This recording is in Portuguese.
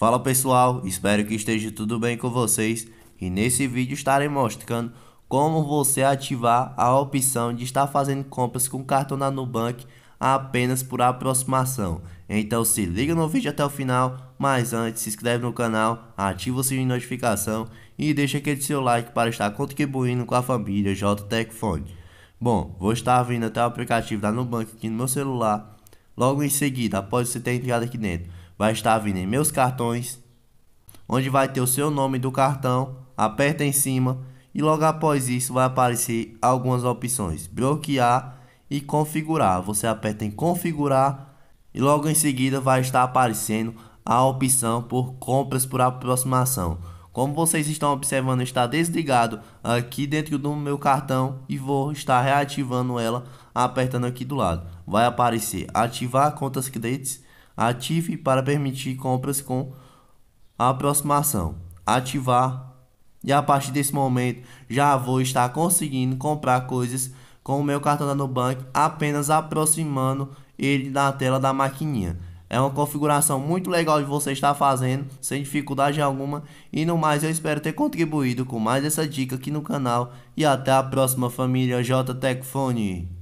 Fala pessoal, espero que esteja tudo bem com vocês e nesse vídeo estarei mostrando como você ativar a opção de estar fazendo compras com cartão da Nubank apenas por aproximação. Então se liga no vídeo até o final, mas antes se inscreve no canal, ativa o sininho de notificação e deixa aquele seu like para estar contribuindo com a família JTech Bom, vou estar vindo até o aplicativo da Nubank aqui no meu celular. Logo em seguida, após você ter entrado aqui dentro, vai estar vindo em meus cartões, onde vai ter o seu nome do cartão, aperta em cima e logo após isso vai aparecer algumas opções, bloquear e configurar. Você aperta em configurar e logo em seguida vai estar aparecendo a opção por compras por aproximação. Como vocês estão observando, está desligado aqui dentro do meu cartão e vou estar reativando ela apertando aqui do lado. Vai aparecer ativar contas clientes Ative para permitir compras com aproximação. Ativar. E a partir desse momento já vou estar conseguindo comprar coisas com o meu cartão da Nubank apenas aproximando ele da tela da maquininha. É uma configuração muito legal de você estar fazendo, sem dificuldade alguma. E no mais, eu espero ter contribuído com mais essa dica aqui no canal. E até a próxima, família JTecFone.